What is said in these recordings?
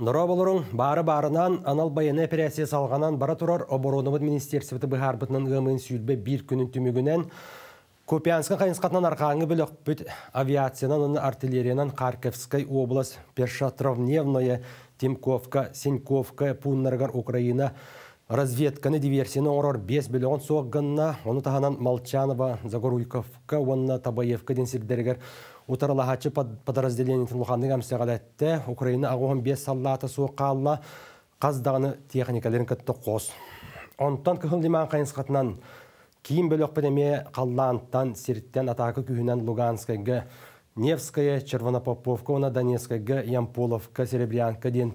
Нұра бары барынан анал байыны операция салғанан бара тұрар оборонымын министерствіті бұғарбытының ғымын сүйілбе бір күнін түмігінен Копянска қайынсқатынан арқаңы білік бүт авиациянан артилериянан Харьковскай облас Першатровневная, Тимковка, Сеньковка, Пуннаргар, Украина Разведканы диверсияны орор 5 миллион соғғынна, оны тағанан Малчанова, Загоруйковка, онына Табаевка ден сирдергер. Утаралахачы подразделениетін лұхандың әмсеғалетті Украина ағуын 5 саллаты соғқалла қаздағыны техникалерін кітті қос. Онтан күхіл лиман қайынсқатынан кейін бөлік бәдеме қаллаанттан сирттен атақы күйінен Луганскайға Невская, Червонопоповка, Донецкайға, Ямполовка, Серебрянка ден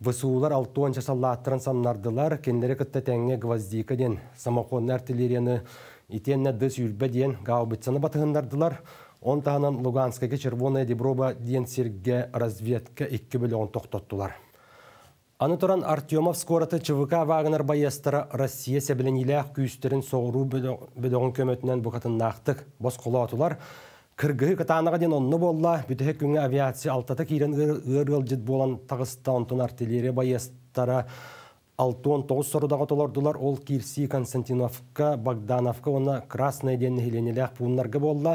Всулар алтуан часаллааттырын самнардылар, кендері күтті тәңе гвоздика ден, самоқонны артиллерияны, итенне дыс үлбі ден гаубитсаны батығындардылар. Он тағынан Луганскаге Червоная Деброба ден серге разведка 2 миллион тоқтоттылар. Аны тұран Артемов скораты ЧВК Вагнер Байестара Россия сәбілен илі күйістерін соғыру бөдоғын көмөтінен бұқатын нақтық Кыргыһы кытааныға ден онны болла, бүтіхі күнгі авиация алтата кейрен ұрғыл болан тағыста онтын байыстара алты он тогуз сорудағы толордулар ол Кирси, Константиновка, Богдановка, оны Красная ден хеленелек бұнларға болла.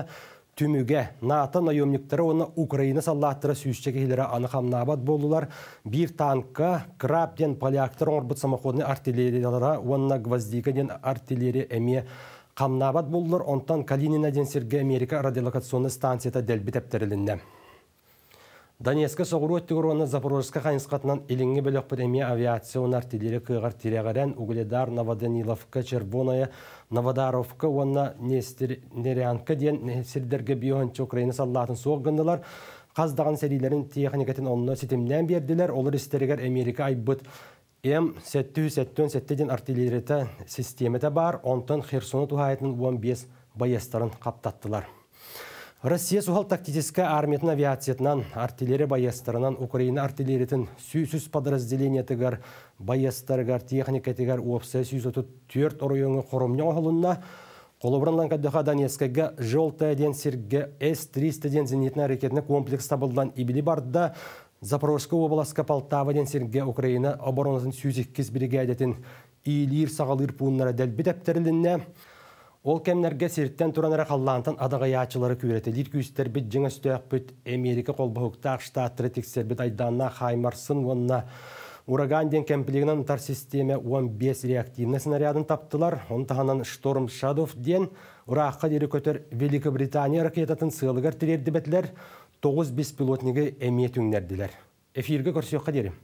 Түміге НАТО наемниктері оны Украина саллаттыры сүйшче хам анықамнабат болулар. Бір танкка Краб ден поляктар орбыт самоходны артиллериялара, онна Гвоздика ден артиллерия әме Қамнабат болылыр, онтан Калинина денсерге Америка радиолокационны станцията дәлбі тәптерілінді. Донецкі соғыру өттігір оны Запорожска қайынсқатынан еліңі бөлік премия авиацион артиллері күйғар Угледар, Новоданиловка, Червоная, Новодаровка, онна Нерянка ден Несірдерге бионч Украина саллатын Қаздаған Серийлерин техникатын оны сетімнен берділер. Олар істерігер Америка айбыт М-777-ден артиллерията бар, Онтын Херсону тухайтын 15 байестарын қаптаттылар. Россия сұхал тактическа армиятын авиациятынан артиллерия байестарынан Украина артиллериятын сүйсіз подразделение тыгар байестаргар техника тыгар уопса сүйсі тұт төрт оройоңы құрымның оғылынна Қолыбырынлан кәдіға жолтайден Сергі С-300 ден зенитін комплекс табылдан ибілі барды Запорожская область ден серге Украина оборонатын сюзеккіз бригадетін ийлир сағалыр дел дәлбі дәптерлінне. Ол кәмнәрге серттен тұранара қаллантан күрете Лир күйістер біт жеңістөяқ бүт Америка қолбағықтақ штаттыры тексербіт айданна хаймарсын Ураган ден кәмпілігінен тар системе 15 реактивны снарядын таптылар. тағанан Шторм Шадов ден Ураққа дері көтер Великобритания ракетатын сылыгар тірерді 9 беспилотнеге әметіңнерділер. Эфирге көрсе қадерім.